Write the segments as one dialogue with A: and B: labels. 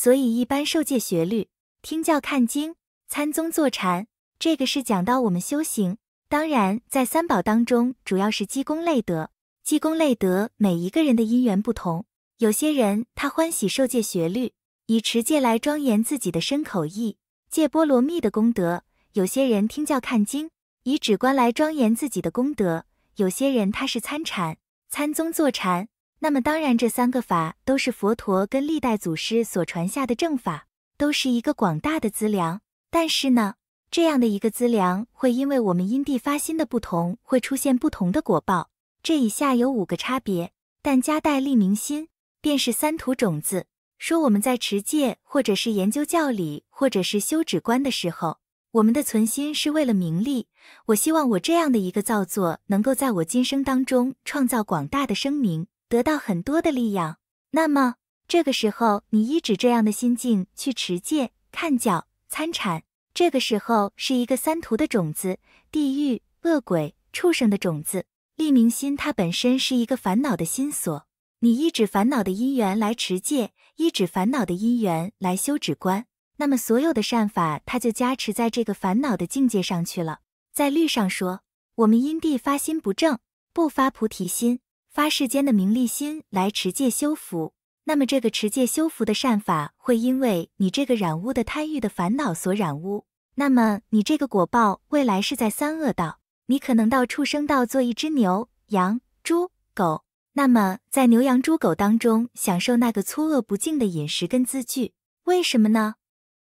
A: 所以一般受戒学律、听教看经、参宗坐禅，这个是讲到我们修行。当然在三宝当中，主要是积功累德。积功累德，每一个人的因缘不同。有些人他欢喜受戒学律，以持戒来庄严自己的身口意，借波罗蜜的功德；有些人听教看经，以止观来庄严自己的功德；有些人他是参禅，参宗坐禅。那么当然，这三个法都是佛陀跟历代祖师所传下的正法，都是一个广大的资粮。但是呢，这样的一个资粮会因为我们因地发心的不同，会出现不同的果报。这以下有五个差别。但加代利明心，便是三土种子。说我们在持戒，或者是研究教理，或者是修止观的时候，我们的存心是为了名利。我希望我这样的一个造作，能够在我今生当中创造广大的声名。得到很多的力量。那么这个时候你依止这样的心境去持戒、看教、参禅，这个时候是一个三途的种子——地狱、恶鬼、畜生的种子。利明心，它本身是一个烦恼的心锁。你依止烦恼的因缘来持戒，依止烦恼的因缘来修止观，那么所有的善法，它就加持在这个烦恼的境界上去了。在律上说，我们因地发心不正，不发菩提心。发世间的名利心来持戒修福，那么这个持戒修福的善法会因为你这个染污的贪欲的烦恼所染污，那么你这个果报未来是在三恶道，你可能到畜生道做一只牛、羊、猪、狗，那么在牛羊猪狗当中享受那个粗恶不净的饮食跟资具，为什么呢？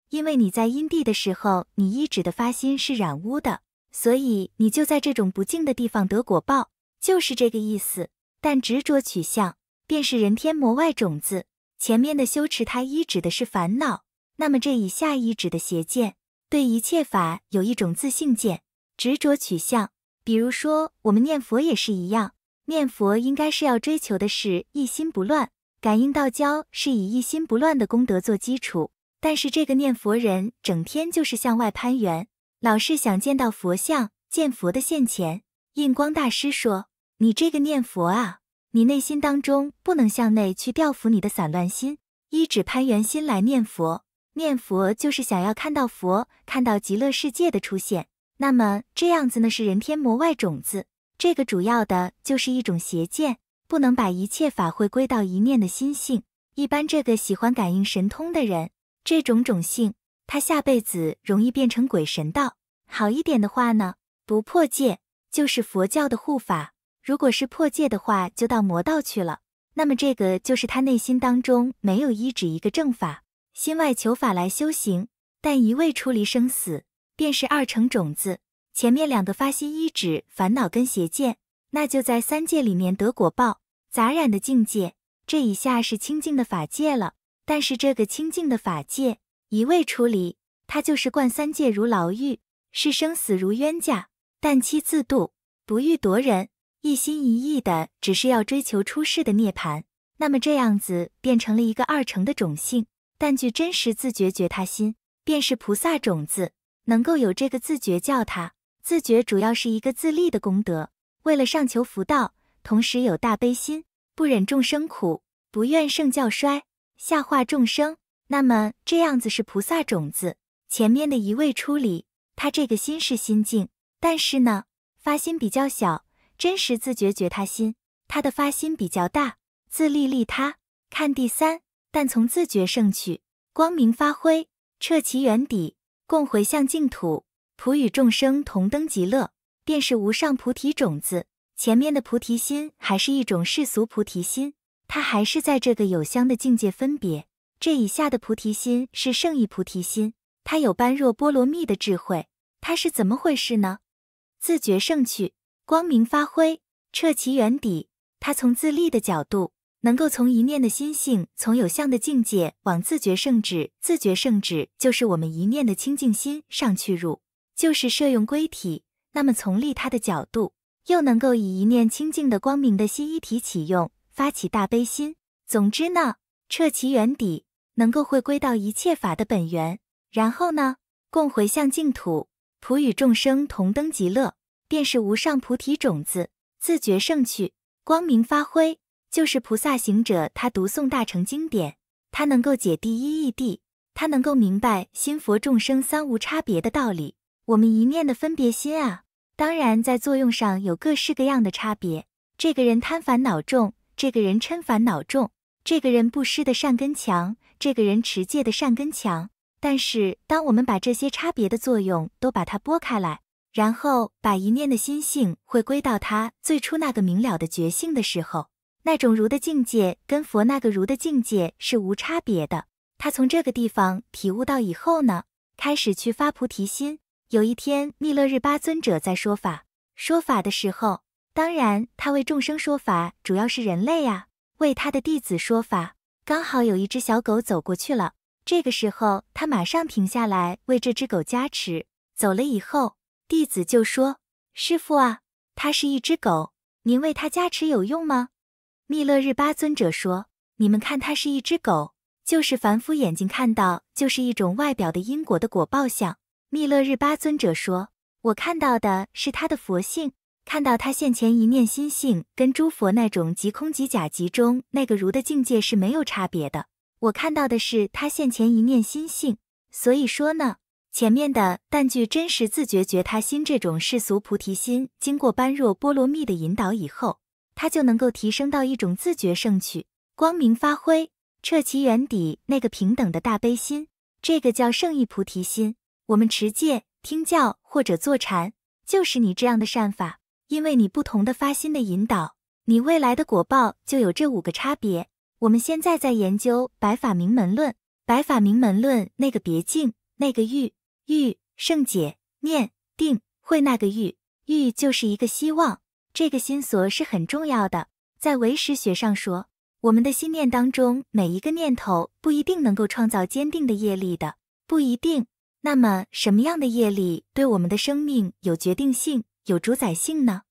A: 因为你在阴地的时候你一指的发心是染污的，所以你就在这种不净的地方得果报，就是这个意思。但执着取向，便是人天魔外种子。前面的修持，它一指的是烦恼，那么这以下一指的邪见，对一切法有一种自信见，执着取向。比如说，我们念佛也是一样，念佛应该是要追求的是一心不乱。感应道交是以一心不乱的功德做基础，但是这个念佛人整天就是向外攀缘，老是想见到佛像、见佛的现前。印光大师说。你这个念佛啊，你内心当中不能向内去调伏你的散乱心，一指攀缘心来念佛。念佛就是想要看到佛，看到极乐世界的出现。那么这样子呢，是人天魔外种子。这个主要的就是一种邪见，不能把一切法会归到一念的心性。一般这个喜欢感应神通的人，这种种性，他下辈子容易变成鬼神道。好一点的话呢，不破戒，就是佛教的护法。如果是破戒的话，就到魔道去了。那么这个就是他内心当中没有一指一个正法，心外求法来修行，但一味出离生死，便是二成种子。前面两个发心一指烦恼跟邪见，那就在三界里面得果报，杂染的境界。这以下是清净的法界了，但是这个清净的法界，一味出离，他就是贯三界如牢狱，视生死如冤家，但其自度，不欲夺人。一心一意的，只是要追求出世的涅盘，那么这样子变成了一个二乘的种性。但具真实自觉觉他心，便是菩萨种子，能够有这个自觉叫他自觉，主要是一个自立的功德，为了上求福道，同时有大悲心，不忍众生苦，不愿圣教衰，下化众生。那么这样子是菩萨种子。前面的一位出离，他这个心是心境，但是呢，发心比较小。真实自觉觉他心，他的发心比较大，自利利他。看第三，但从自觉胜去，光明发挥，彻其原底，共回向净土，普与众生同登极乐，便是无上菩提种子。前面的菩提心还是一种世俗菩提心，它还是在这个有相的境界分别。这以下的菩提心是圣意菩提心，它有般若波罗蜜的智慧。它是怎么回事呢？自觉胜去。光明发挥，彻其源底。他从自利的角度，能够从一念的心性，从有相的境界往自觉圣旨。自觉圣旨就是我们一念的清净心上去入，就是摄用归体。那么从利他的角度，又能够以一念清净的光明的心一体启用，发起大悲心。总之呢，彻其源底，能够回归到一切法的本源。然后呢，共回向净土，普与众生同登极乐。便是无上菩提种子自觉胜趣光明发挥，就是菩萨行者。他读诵大乘经典，他能够解第一义谛，他能够明白心佛众生三无差别的道理。我们一念的分别心啊，当然在作用上有各式各样的差别。这个人贪烦恼重，这个人嗔烦恼重，这个人布施的善根强，这个人持戒的善根强。但是，当我们把这些差别的作用都把它拨开来。然后把一念的心性回归到他最初那个明了的觉性的时候，那种如的境界跟佛那个如的境界是无差别的。他从这个地方体悟到以后呢，开始去发菩提心。有一天，弥勒日巴尊者在说法说法的时候，当然他为众生说法主要是人类啊，为他的弟子说法。刚好有一只小狗走过去了，这个时候他马上停下来为这只狗加持。走了以后。弟子就说：“师傅啊，他是一只狗，您为他加持有用吗？”密勒日巴尊者说：“你们看他是一只狗，就是凡夫眼睛看到就是一种外表的因果的果报相。”密勒日巴尊者说：“我看到的是他的佛性，看到他现前一念心性，跟诸佛那种即空即假即中那个如的境界是没有差别的。我看到的是他现前一念心性，所以说呢。”前面的但具真实自觉觉他心这种世俗菩提心，经过般若波罗蜜的引导以后，它就能够提升到一种自觉胜趣，光明发挥彻其原底那个平等的大悲心，这个叫圣意菩提心。我们持戒、听教或者坐禅，就是你这样的善法，因为你不同的发心的引导，你未来的果报就有这五个差别。我们现在在研究《白法明门论》，《白法明门论》那个别境那个欲。欲圣解念定会那个欲欲就是一个希望，这个心所是很重要的。在唯识学上说，我们的心念当中每一个念头不一定能够创造坚定的业力的，不一定。那么什么样的业力对我们的生命有决定性、有主宰性呢？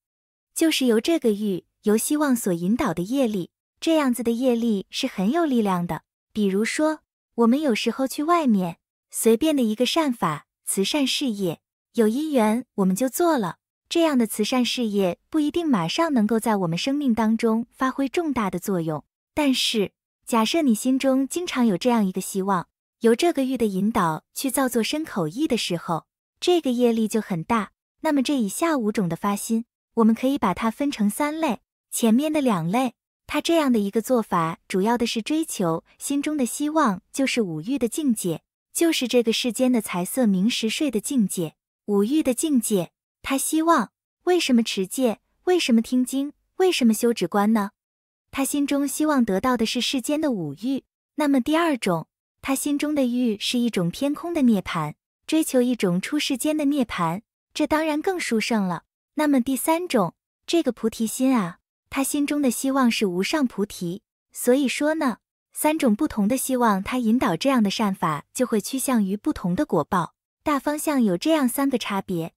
A: 就是由这个欲、由希望所引导的业力，这样子的业力是很有力量的。比如说，我们有时候去外面随便的一个善法。慈善事业有因缘，我们就做了这样的慈善事业，不一定马上能够在我们生命当中发挥重大的作用。但是，假设你心中经常有这样一个希望，由这个欲的引导去造作身口意的时候，这个业力就很大。那么，这以下五种的发心，我们可以把它分成三类。前面的两类，它这样的一个做法，主要的是追求心中的希望，就是五欲的境界。就是这个世间的财色名食睡的境界，五欲的境界。他希望为什么持戒？为什么听经？为什么修止观呢？他心中希望得到的是世间的五欲。那么第二种，他心中的欲是一种偏空的涅槃，追求一种出世间的涅槃，这当然更殊胜了。那么第三种，这个菩提心啊，他心中的希望是无上菩提。所以说呢。三种不同的希望，它引导这样的善法，就会趋向于不同的果报。大方向有这样三个差别。